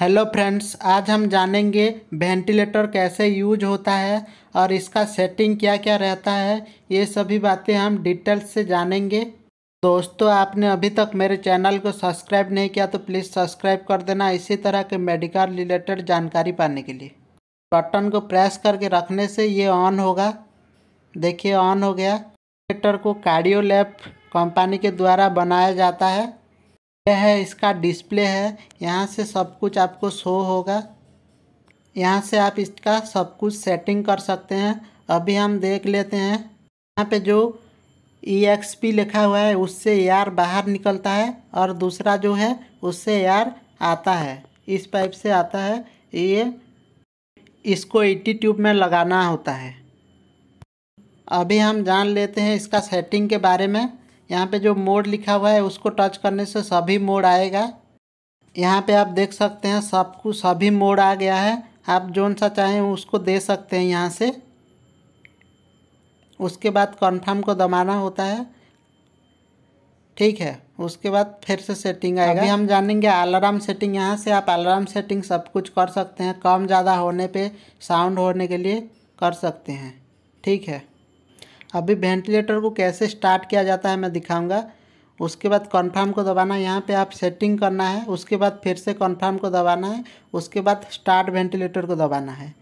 hello friends आज हम जानेंगे वेंटिलेटर कैसे यूज होता है और इसका सेटिंग क्या क्या रहता है ये सभी बातें हम डिटेल से जानेंगे दोस्तों आपने अभी तक मेरे चैनल को सब्सक्राइब नहीं किया तो प्लीज़ सब्सक्राइब कर देना इसी तरह के मेडिकल रिलेटेड जानकारी पाने के लिए बटन को प्रेस करके रखने से ये ऑन होगा देखिए ऑन हो गया वेंटिलेटर को कार्डियोलैप कंपनी के द्वारा बनाया जाता है यह है इसका डिस्प्ले है यहाँ से सब कुछ आपको शो होगा यहाँ से आप इसका सब कुछ सेटिंग कर सकते हैं अभी हम देख लेते हैं यहाँ पे जो ई एक्स पी लिखा हुआ है उससे यार e बाहर निकलता है और दूसरा जो है उससे यार e आता है इस पाइप से आता है ये इसको एटी e ट्यूब में लगाना होता है अभी हम जान लेते हैं इसका सेटिंग के बारे में यहाँ पे जो मोड लिखा हुआ है उसको टच करने से सभी मोड आएगा यहाँ पे आप देख सकते हैं सब कुछ सभी मोड आ गया है आप जोन सा चाहें उसको दे सकते हैं यहाँ से उसके बाद कन्फर्म को दबाना होता है ठीक है उसके बाद फिर से सेटिंग आएगा अभी हम जानेंगे अलार्म सेटिंग यहाँ से आप अलार्म सेटिंग सब कुछ कर सकते हैं कम ज़्यादा होने पे साउंड होने के लिए कर सकते हैं ठीक है अभी वेंटिलेटर को कैसे स्टार्ट किया जाता है मैं दिखाऊंगा उसके बाद कन्फर्म को दबाना यहाँ पे आप सेटिंग करना है उसके बाद फिर से कन्फर्म को दबाना है उसके बाद स्टार्ट वेंटिलेटर को दबाना है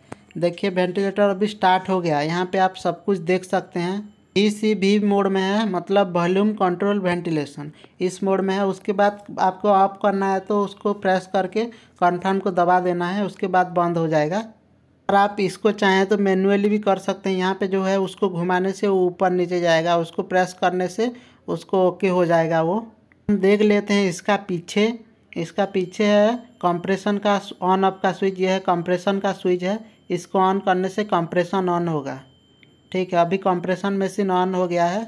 देखिए वेंटिलेटर अभी स्टार्ट हो गया यहाँ पर आप सब कुछ देख सकते हैं ई सी भी मोड में है मतलब वॉल्यूम कंट्रोल वेंटिलेशन इस मोड में है उसके बाद आपको ऑफ करना है तो उसको प्रेस करके कन्फर्म को दबा देना है उसके बाद बंद हो जाएगा और आप इसको चाहें तो मैनुअली भी कर सकते हैं यहाँ पे जो है उसको घुमाने से वो ऊपर नीचे जाएगा उसको प्रेस करने से उसको ओके हो जाएगा वो हम देख लेते हैं इसका पीछे इसका पीछे है कंप्रेशन का ऑन ऑफ का स्विच यह है कंप्रेशन का स्विच है इसको ऑन करने से कंप्रेशन ऑन होगा ठीक है अभी कंप्रेशन मशीन ऑन हो गया है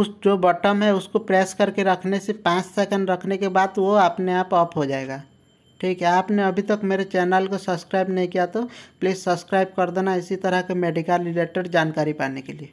उस जो बटम है उसको प्रेस करके रखने से पाँच सेकेंड रखने के बाद वो अपने आप ऑफ हो जाएगा ठीक है आपने अभी तक मेरे चैनल को सब्सक्राइब नहीं किया तो प्लीज़ सब्सक्राइब कर देना इसी तरह के मेडिकल रिलेटेड जानकारी पाने के लिए